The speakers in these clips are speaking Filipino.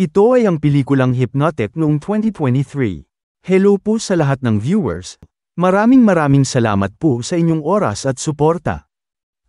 Ito ay ang pelikulang Hypnotic noong 2023. Hello po sa lahat ng viewers. Maraming maraming salamat po sa inyong oras at suporta.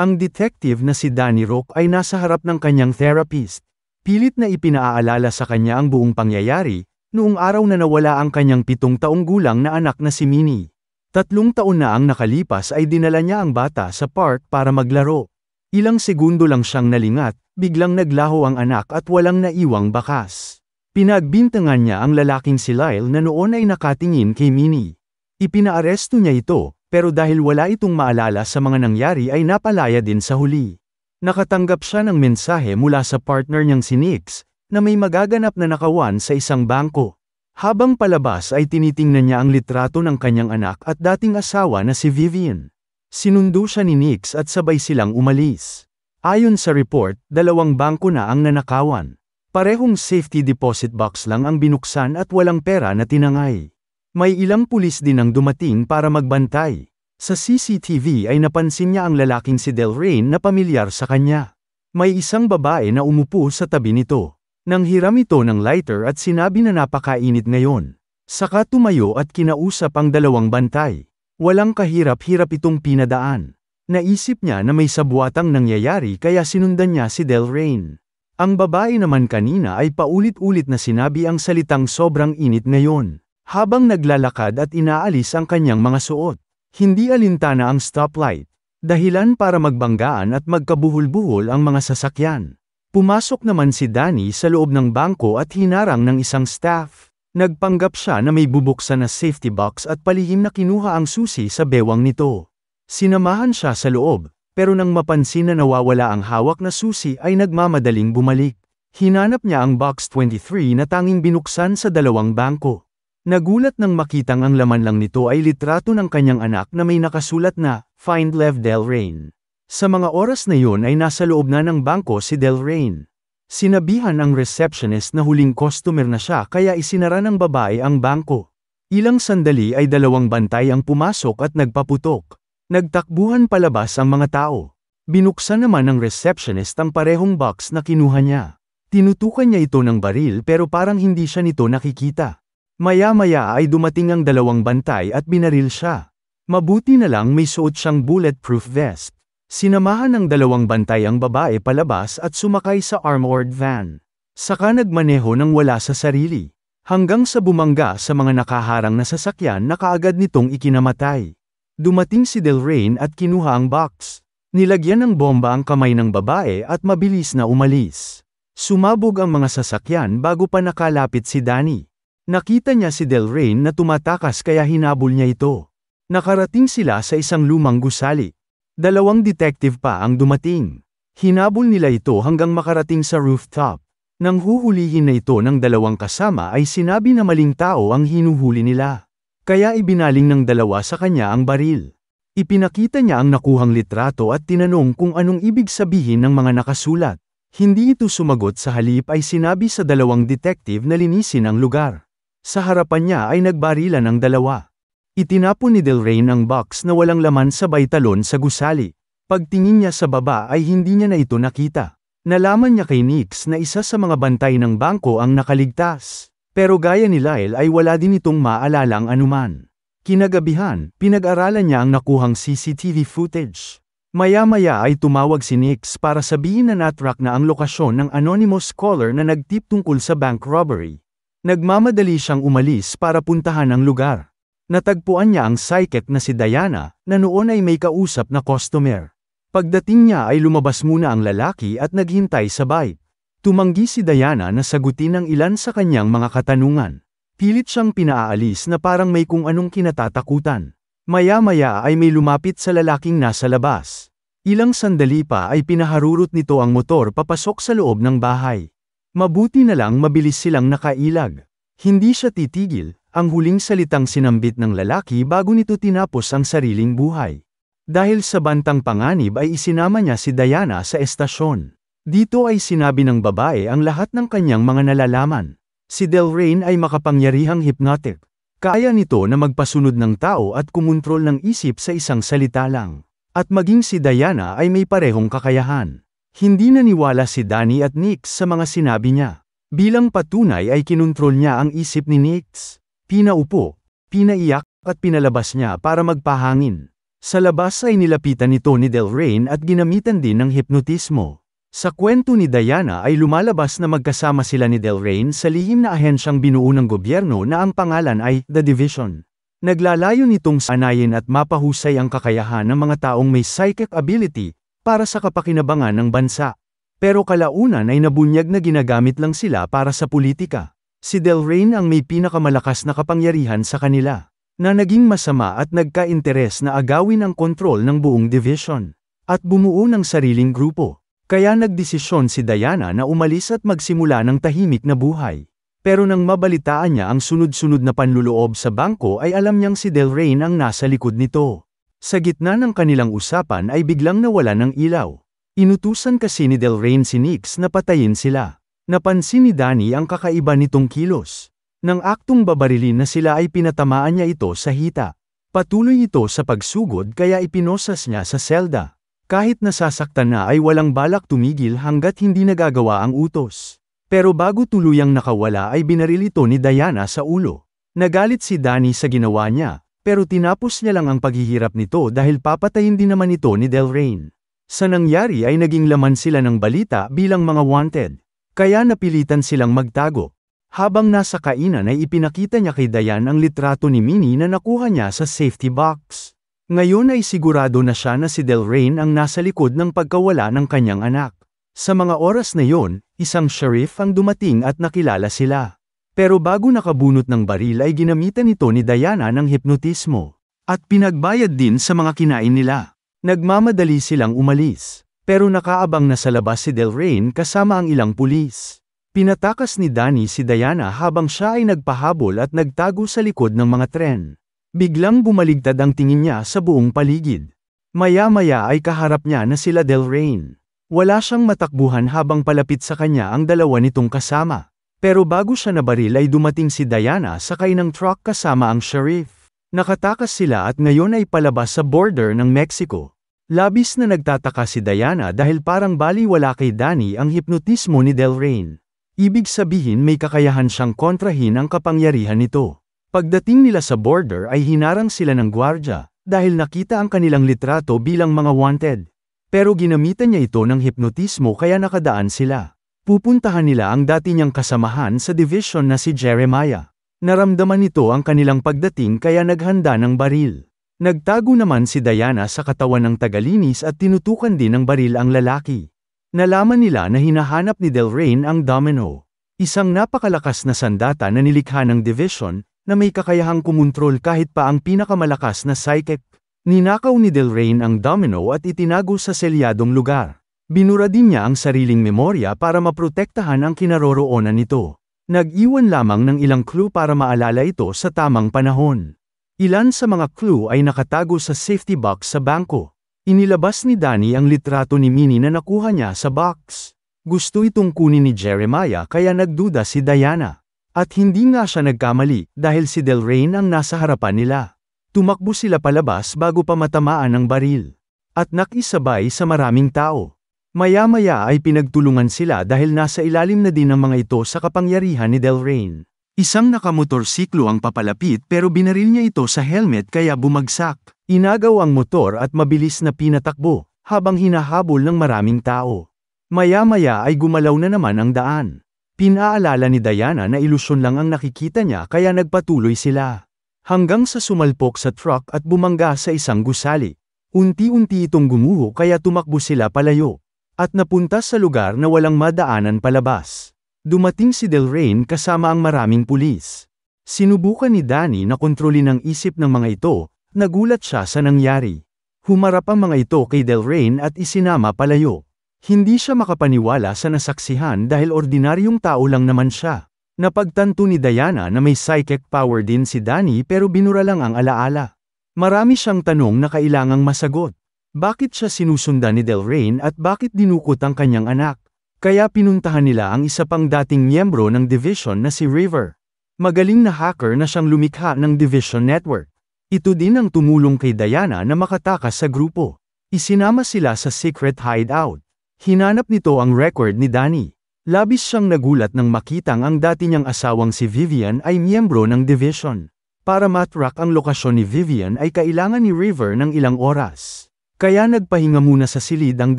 Ang detective na si Danny Rock ay nasa harap ng kanyang therapist. Pilit na ipinaaalala sa kanya ang buong pangyayari, noong araw na nawala ang kanyang pitong taong gulang na anak na si Minnie. Tatlong taon na ang nakalipas ay dinala niya ang bata sa park para maglaro. Ilang segundo lang siyang nalingat, biglang naglaho ang anak at walang naiwang bakas. Pinagbintangan niya ang lalaking si Lyle na noon ay nakatingin kay Minnie. Ipinaaresto niya ito, pero dahil wala itong maalala sa mga nangyari ay napalaya din sa huli. Nakatanggap siya ng mensahe mula sa partner niyang si Nix, na may magaganap na nakawan sa isang bangko. Habang palabas ay tinitingnan niya ang litrato ng kanyang anak at dating asawa na si Vivian. Sinundo siya ni Nix at sabay silang umalis. Ayon sa report, dalawang bangko na ang nanakawan. Parehong safety deposit box lang ang binuksan at walang pera na tinangay. May ilang pulis din ang dumating para magbantay. Sa CCTV ay napansin niya ang lalaking si Del Rain na pamilyar sa kanya. May isang babae na umupo sa tabi nito. Nang hiram ito ng lighter at sinabi na napakainit ngayon. Saka tumayo at kinausap ang dalawang bantay. Walang kahirap-hirap itong pinadaan. Naisip niya na may sabuatang nangyayari kaya sinundan niya si Del Rain. Ang babae naman kanina ay paulit-ulit na sinabi ang salitang sobrang init ngayon. Habang naglalakad at inaalis ang kanyang mga suot, hindi alintana ang stoplight, dahilan para magbanggaan at magkabuhol-buhol ang mga sasakyan. Pumasok naman si Danny sa loob ng bangko at hinarang ng isang staff. Nagpanggap siya na may bubuksan na safety box at palihim na kinuha ang susi sa bewang nito. Sinamahan siya sa loob, pero nang mapansin na nawawala ang hawak na susi ay nagmamadaling bumalik. Hinanap niya ang box 23 na tanging binuksan sa dalawang bangko. Nagulat nang makitang ang laman lang nito ay litrato ng kanyang anak na may nakasulat na, Find Lev Del Rain. Sa mga oras na yun ay nasa loob na ng bangko si Del Rain. Sinabihan ang receptionist na huling customer na siya kaya isinara ng babae ang bangko. Ilang sandali ay dalawang bantay ang pumasok at nagpaputok. Nagtakbuhan palabas ang mga tao. Binuksan naman ng receptionist ang parehong box na kinuha niya. Tinutukan niya ito ng baril pero parang hindi siya nito nakikita. Maya-maya ay dumating ang dalawang bantay at binaril siya. Mabuti na lang may suot siyang bulletproof vest. Sinamahan ng dalawang bantay ang babae palabas at sumakay sa armored van. Saka nagmaneho ng wala sa sarili, hanggang sa bumangga sa mga nakaharang na sasakyan na kaagad nitong ikinamatay. Dumating si Del Rain at kinuha ang box. Nilagyan ng bomba ang kamay ng babae at mabilis na umalis. Sumabog ang mga sasakyan bago pa nakalapit si Danny. Nakita niya si Del Rain na tumatakas kaya hinabol niya ito. Nakarating sila sa isang lumang gusali. Dalawang detective pa ang dumating. Hinabol nila ito hanggang makarating sa rooftop. Nang huhulihin na ito ng dalawang kasama ay sinabi na maling tao ang hinuhuli nila. Kaya ibinaling ng dalawa sa kanya ang baril. Ipinakita niya ang nakuhang litrato at tinanong kung anong ibig sabihin ng mga nakasulat. Hindi ito sumagot sa halip ay sinabi sa dalawang detective na linisin ang lugar. Sa harapan niya ay nagbarilan ang dalawa. Itinapon ni Del Rey ang box na walang laman sa baytalon sa gusali. Pagtingin niya sa baba ay hindi niya na ito nakita. Nalaman niya kay Nix na isa sa mga bantay ng bangko ang nakaligtas. Pero gaya ni Lyle ay wala din itong maalalang anuman. Kinagabihan, pinag-aralan niya ang nakuhang CCTV footage. Maya-maya ay tumawag si Nix para sabihin na natrack na ang lokasyon ng anonymous caller na nagtip tungkol sa bank robbery. Nagmamadali siyang umalis para puntahan ang lugar. Natagpuan niya ang psychic na si Diana, na noon ay may kausap na customer. Pagdating niya ay lumabas muna ang lalaki at naghintay sa bike. Tumanggi si Diana na sagutin ang ilan sa kanyang mga katanungan. Pilit siyang pinaalis na parang may kung anong kinatatakutan. Maya-maya ay may lumapit sa lalaking nasa labas. Ilang sandali pa ay pinaharurot nito ang motor papasok sa loob ng bahay. Mabuti na lang mabilis silang nakailag. Hindi siya titigil, ang huling salitang sinambit ng lalaki bago nito tinapos ang sariling buhay. Dahil sa bantang panganib ay isinama niya si Diana sa estasyon. Dito ay sinabi ng babae ang lahat ng kanyang mga nalalaman. Si Del Rain ay makapangyarihang hypnotic. Kaya nito na magpasunod ng tao at kumontrol ng isip sa isang salita lang. At maging si Diana ay may parehong kakayahan. Hindi naniwala si Danny at Nix sa mga sinabi niya. Bilang patunay ay kinontrol niya ang isip ni Nix. Pinaupo, pinaiyak, at pinalabas niya para magpahangin. Sa labas ay nilapitan ni Tony Del Rain at ginamitan din ng hipnotismo. Sa kwento ni Diana ay lumalabas na magkasama sila ni Del Rain sa lihim na ahensyang binuo ng gobyerno na ang pangalan ay The Division. Naglalayo nitong sanayin at mapahusay ang kakayahan ng mga taong may psychic ability para sa kapakinabangan ng bansa. Pero kalaunan ay nabunyag na ginagamit lang sila para sa politika. Si Del Delrain ang may pinakamalakas na kapangyarihan sa kanila, na naging masama at nagka-interes na agawin ang kontrol ng buong division, at bumuo ng sariling grupo. Kaya nagdesisyon si Diana na umalis at magsimula ng tahimik na buhay. Pero nang mabalitaan niya ang sunod-sunod na panluloob sa bangko ay alam niyang si Del Delrain ang nasa likod nito. Sa gitna ng kanilang usapan ay biglang nawala ng ilaw. Inutusan kasi ni Del Delrain si Nix na patayin sila. Napansin ni Danny ang kakaiba nitong kilos. Nang aktong babarilin na sila ay pinatamaan niya ito sa hita. Patuloy ito sa pagsugod kaya ipinosas niya sa selda. Kahit nasasaktan na ay walang balak tumigil hanggat hindi nagagawa ang utos. Pero bago tuluyang nakawala ay binaril ito ni Diana sa ulo. Nagalit si Danny sa ginawa niya, pero tinapos niya lang ang paghihirap nito dahil papatayin din naman ito ni Del Rain. Sa nangyari ay naging laman sila ng balita bilang mga wanted. Kaya napilitan silang magtago. Habang nasa kainan ay ipinakita niya kay Dayan ang litrato ni Minnie na nakuha niya sa safety box. Ngayon ay sigurado na siya na si Del Rain ang nasa likod ng pagkawala ng kanyang anak. Sa mga oras na yon, isang sheriff ang dumating at nakilala sila. Pero bago nakabunot ng baril ay ginamitan ito ni Diana ng hipnotismo. At pinagbayad din sa mga kinain nila. Nagmamadali silang umalis pero nakaabang na sa labas si Del Rain kasama ang ilang pulis. Pinatakas ni Danny si Diana habang siya ay nagpahabol at nagtago sa likod ng mga tren. Biglang bumaligtad ang tingin niya sa buong paligid. Maya-maya ay kaharap niya na sila Del Rain. Wala siyang matakbuhan habang palapit sa kanya ang dalawa nitong kasama. Pero bago siya nabaril ay dumating si Diana sakay ng truck kasama ang sheriff. Nakatakas sila at ngayon ay palabas sa border ng Mexico. Labis na nagtataka si Diana dahil parang baliwala kay Danny ang hipnotismo ni Del Rain. Ibig sabihin may kakayahan siyang kontrahin ang kapangyarihan nito. Pagdating nila sa border ay hinarang sila ng gwardya dahil nakita ang kanilang litrato bilang mga wanted. Pero ginamitan niya ito ng hipnotismo kaya nakadaan sila. Pupuntahan nila ang dati niyang kasamahan sa division na si Jeremiah. Naramdaman nito ang kanilang pagdating kaya naghanda ng baril. Nagtago naman si Diana sa katawan ng tagalinis at tinutukan din ng baril ang lalaki. Nalaman nila na hinahanap ni Del Rey ang domino, isang napakalakas na sandata na nilikha ng division na may kakayahang kumontrol kahit pa ang pinakamalakas na psychic. Ninakaw ni Del Rey ang domino at itinago sa selyadong lugar. Binura din niya ang sariling memorya para maprotektahan ang kinaroroonan nito. Nag-iwan lamang ng ilang clue para maalala ito sa tamang panahon. Ilan sa mga clue ay nakatago sa safety box sa bangko. Inilabas ni Danny ang litrato ni Minnie na nakuha niya sa box. Gusto itong kunin ni Jeremiah kaya nagduda si Diana. At hindi nga siya nagkamali dahil si Del Rain ang nasa harapan nila. Tumakbo sila palabas bago pa matamaan ng baril. At nakisabay sa maraming tao. Maya-maya ay pinagtulungan sila dahil nasa ilalim na din ng mga ito sa kapangyarihan ni Del Rain. Isang nakamotorsiklo ang papalapit pero binaril niya ito sa helmet kaya bumagsak. Inagaw ang motor at mabilis na pinatakbo, habang hinahabol ng maraming tao. Maya-maya ay gumalaw na naman ang daan. Pinaalala ni Diana na ilusyon lang ang nakikita niya kaya nagpatuloy sila. Hanggang sa sumalpok sa truck at bumangga sa isang gusali. Unti-unti itong gumuho kaya tumakbo sila palayo. At napunta sa lugar na walang madaanan palabas. Dumating si Del Rain kasama ang maraming pulis. Sinubukan ni Danny na kontrolin ang isip ng mga ito, nagulat siya sa nangyari. Humarap ang mga ito kay Del Rain at isinama palayo. Hindi siya makapaniwala sa nasaksihan dahil ordinaryong tao lang naman siya. Napagtanto ni Diana na may psychic power din si Danny pero binura lang ang alaala. Marami siyang tanong na kailangang masagot. Bakit siya sinusundan ni Del Rain at bakit dinukot ang kanyang anak? Kaya pinuntahan nila ang isa pang dating miyembro ng division na si River. Magaling na hacker na siyang lumikha ng division network. Ito din ang tumulong kay Diana na makatakas sa grupo. Isinama sila sa secret hideout. Hinanap nito ang record ni Danny. Labis siyang nagulat nang makitang ang dati niyang asawang si Vivian ay miyembro ng division. Para matrack ang lokasyon ni Vivian ay kailangan ni River ng ilang oras. Kaya nagpahinga muna sa silid ang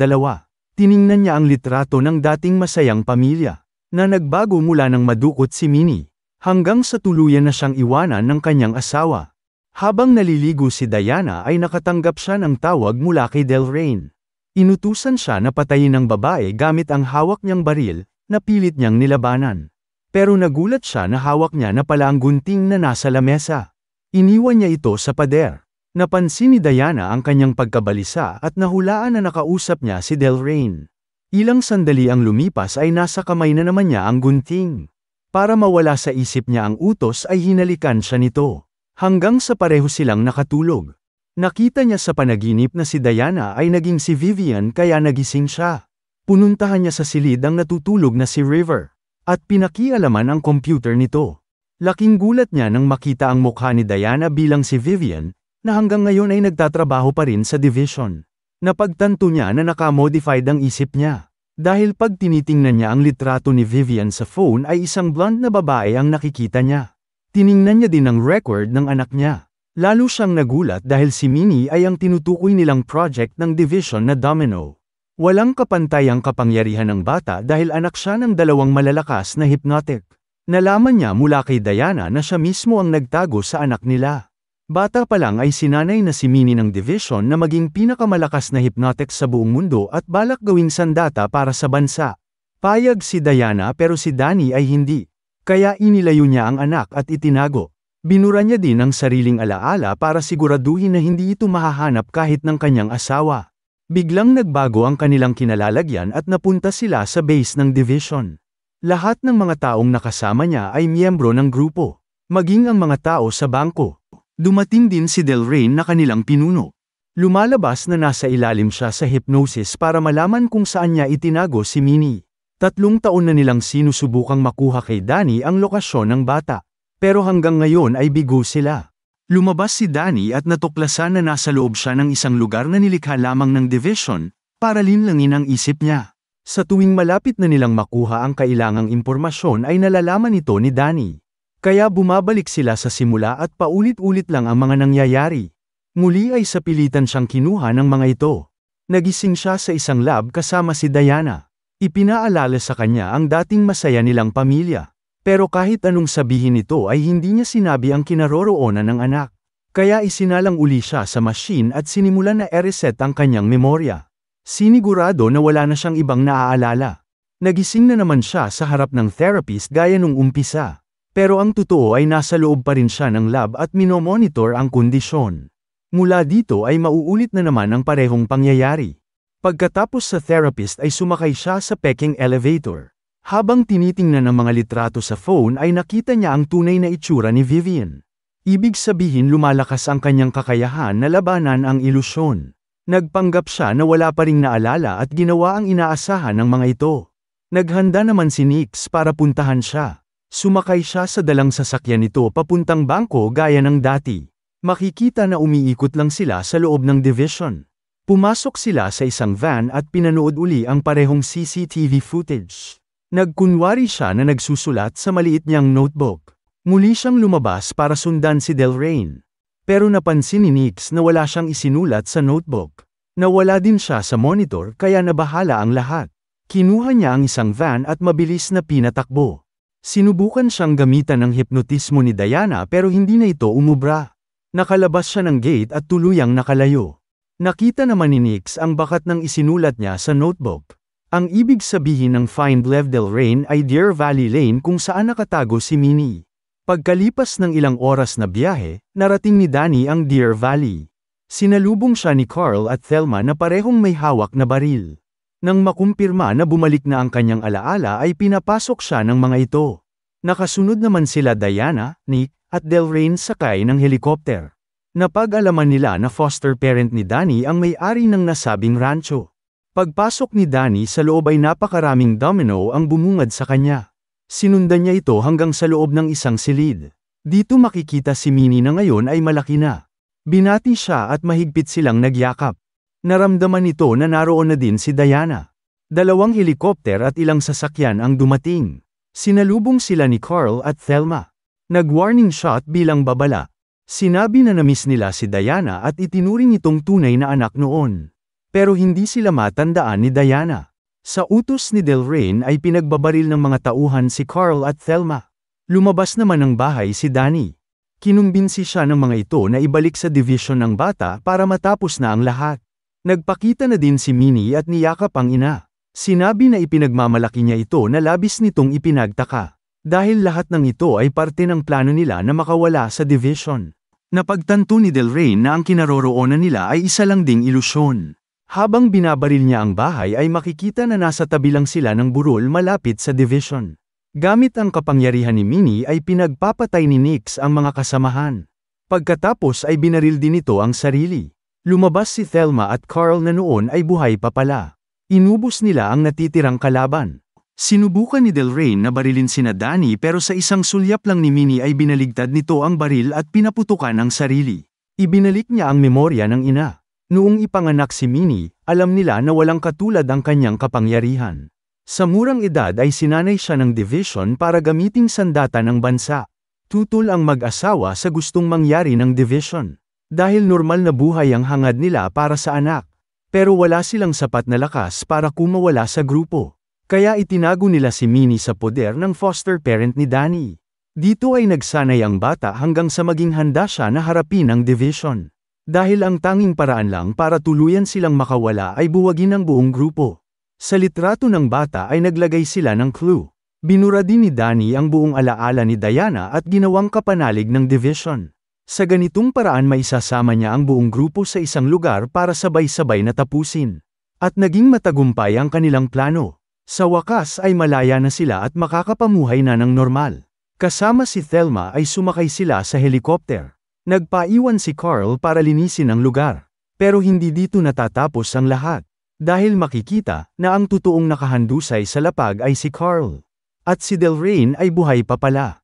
dalawa. Tiningnan niya ang litrato ng dating masayang pamilya, na nagbago mula ng madukot si Minnie, hanggang sa tuluyan na siyang iwanan ng kanyang asawa. Habang naliligo si Diana ay nakatanggap siya ng tawag mula kay Del Rain. Inutusan siya na patayin ang babae gamit ang hawak niyang baril, na pilit niyang nilabanan. Pero nagulat siya na hawak niya na pala ang gunting na nasa lamesa. Iniwan niya ito sa pader. Napansin ni Diana ang kanyang pagkabalisa at nahulaan na nakausap niya si Del Delrain. Ilang sandali ang lumipas ay nasa kamay na naman niya ang gunting. Para mawala sa isip niya ang utos ay hinalikan siya nito. Hanggang sa pareho silang nakatulog. Nakita niya sa panaginip na si Diana ay naging si Vivian kaya nagising siya. Pununtahan niya sa silid ang natutulog na si River. At pinakialaman ang computer nito. Laking gulat niya nang makita ang mukha ni Diana bilang si Vivian na hanggang ngayon ay nagtatrabaho pa rin sa division. Napagtanto niya na nakamodified ang isip niya. Dahil pag tinitingnan niya ang litrato ni Vivian sa phone ay isang blonde na babae ang nakikita niya. Tiningnan niya din ang record ng anak niya. Lalo siyang nagulat dahil si Minnie ay ang tinutukoy nilang project ng division na Domino. Walang kapantay ang kapangyarihan ng bata dahil anak siya ng dalawang malalakas na hypnotic. Nalaman niya mula kay Diana na siya mismo ang nagtago sa anak nila. Bata pa lang ay sinanay na si Mini ng division na maging pinakamalakas na hypnotic sa buong mundo at balak gawing sandata para sa bansa. Payag si Diana pero si Danny ay hindi. Kaya inilayo niya ang anak at itinago. Binura niya din ang sariling alaala para siguraduhin na hindi ito mahahanap kahit ng kanyang asawa. Biglang nagbago ang kanilang kinalalagyan at napunta sila sa base ng division. Lahat ng mga taong nakasama niya ay miyembro ng grupo, maging ang mga tao sa bangko. Dumating din si Del Rey na kanilang pinuno. Lumalabas na nasa ilalim siya sa hypnosis para malaman kung saan niya itinago si Minnie. Tatlong taon na nilang sinusubukang makuha kay Danny ang lokasyon ng bata. Pero hanggang ngayon ay bigo sila. Lumabas si Danny at natuklasan na nasa loob siya ng isang lugar na nilikha lamang ng division para linlangin ang isip niya. Sa tuwing malapit na nilang makuha ang kailangang impormasyon ay nalalaman ito ni Danny. Kaya bumabalik sila sa simula at paulit-ulit lang ang mga nangyayari. Muli ay sapilitan siyang kinuha ng mga ito. Nagising siya sa isang lab kasama si Diana. Ipinaalala sa kanya ang dating masaya nilang pamilya. Pero kahit anong sabihin ito ay hindi niya sinabi ang kinaroroonan ng anak. Kaya isinalang uli siya sa machine at sinimulan na e-reset ang kanyang memorya. Sinigurado na wala na siyang ibang naaalala. Nagising na naman siya sa harap ng therapist gaya nung umpisa. Pero ang totoo ay nasa loob pa rin siya ng lab at minomonitor ang kondisyon. Mula dito ay mauulit na naman ang parehong pangyayari. Pagkatapos sa therapist ay sumakay siya sa peking elevator. Habang tinitingnan ang mga litrato sa phone ay nakita niya ang tunay na itsura ni Vivian. Ibig sabihin lumalakas ang kanyang kakayahan na labanan ang ilusyon. Nagpanggap siya na wala pa ring naalala at ginawa ang inaasahan ng mga ito. Naghanda naman si Nix para puntahan siya. Sumakay siya sa dalang sasakyan nito papuntang bangko gaya ng dati. Makikita na umiikot lang sila sa loob ng division. Pumasok sila sa isang van at pinanood uli ang parehong CCTV footage. Nagkunwari siya na nagsusulat sa maliit niyang notebook. Muli siyang lumabas para sundan si Del Rain. Pero napansin ni Nix na wala siyang isinulat sa notebook. Nawala din siya sa monitor kaya nabahala ang lahat. Kinuha niya ang isang van at mabilis na pinatakbo. Sinubukan siyang gamitan ng hipnotismo ni Diana pero hindi na ito umubra. Nakalabas siya ng gate at tuluyang nakalayo. Nakita naman ni Nix ang bakat ng isinulat niya sa notebook. Ang ibig sabihin ng Find Levdel Rain ay Deer Valley Lane kung saan nakatago si Minnie. Pagkalipas ng ilang oras na biyahe, narating ni Danny ang Deer Valley. Sinalubong siya ni Carl at Thelma na parehong may hawak na baril. Nang makumpirma na bumalik na ang kanyang alaala ay pinapasok siya ng mga ito. Nakasunod naman sila Diana, Nick, at Del Delrain sakay ng helikopter. Napag-alaman nila na foster parent ni Danny ang may-ari ng nasabing rancho. Pagpasok ni Danny sa loob ay napakaraming domino ang bumungad sa kanya. Sinundan niya ito hanggang sa loob ng isang silid. Dito makikita si Minnie na ngayon ay malaki na. Binati siya at mahigpit silang nagyakap. Naramdaman nito na naroon na din si Diana. Dalawang helikopter at ilang sasakyan ang dumating. Sinalubong sila ni Carl at Thelma. Nag-warning shot bilang babala. Sinabi na namiss nila si Diana at itinuring itong tunay na anak noon. Pero hindi sila matandaan ni Diana. Sa utos ni Del Rain ay pinagbabaril ng mga tauhan si Carl at Thelma. Lumabas naman ng bahay si Danny. Kinumbinsi siya ng mga ito na ibalik sa division ng bata para matapos na ang lahat. Nagpakita na din si Minnie at niyakap ang ina. Sinabi na ipinagmamalaki niya ito na labis nitong ipinagtaka. Dahil lahat ng ito ay parte ng plano nila na makawala sa division. Napagtanto ni Del Rey na ang kinaroroonan nila ay isa lang ding ilusyon. Habang binabaril niya ang bahay ay makikita na nasa tabi lang sila ng burol malapit sa division. Gamit ang kapangyarihan ni Minnie ay pinagpapatay ni Nix ang mga kasamahan. Pagkatapos ay binaril din ito ang sarili. Lumabas si Thelma at Carl na noon ay buhay pa pala. Inubos nila ang natitirang kalaban. Sinubukan ni Del Rey na barilin sina Danny pero sa isang sulyap lang ni Minnie ay binaligtad nito ang baril at pinaputukan ang sarili. Ibinalik niya ang memorya ng ina. Noong ipanganak si Minnie, alam nila na walang katulad ang kanyang kapangyarihan. Sa murang edad ay sinanay siya ng division para gamiting sandata ng bansa. Tutol ang mag-asawa sa gustong mangyari ng division. Dahil normal na buhay ang hangad nila para sa anak. Pero wala silang sapat na lakas para kumawala sa grupo. Kaya itinago nila si Mini sa poder ng foster parent ni Danny. Dito ay nagsanay ang bata hanggang sa maging handa siya na harapin ang division. Dahil ang tanging paraan lang para tuluyan silang makawala ay buwagin ang buong grupo. Sa litrato ng bata ay naglagay sila ng clue. Binura din ni Danny ang buong alaala ni Diana at ginawang kapanalig ng division. Sa ganitong paraan maisasama niya ang buong grupo sa isang lugar para sabay-sabay na tapusin. At naging matagumpay ang kanilang plano. Sa wakas ay malaya na sila at makakapamuhay na ng normal. Kasama si Thelma ay sumakay sila sa helicopter. Nagpaiwan si Carl para linisin ang lugar. Pero hindi dito natatapos ang lahat. Dahil makikita na ang totoong nakahandusay sa lapag ay si Carl. At si Delrain ay buhay pa pala.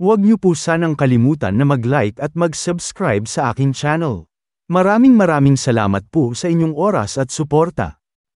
Huwag niyo po sanang kalimutan na mag-like at mag-subscribe sa akin channel. Maraming maraming salamat po sa inyong oras at suporta.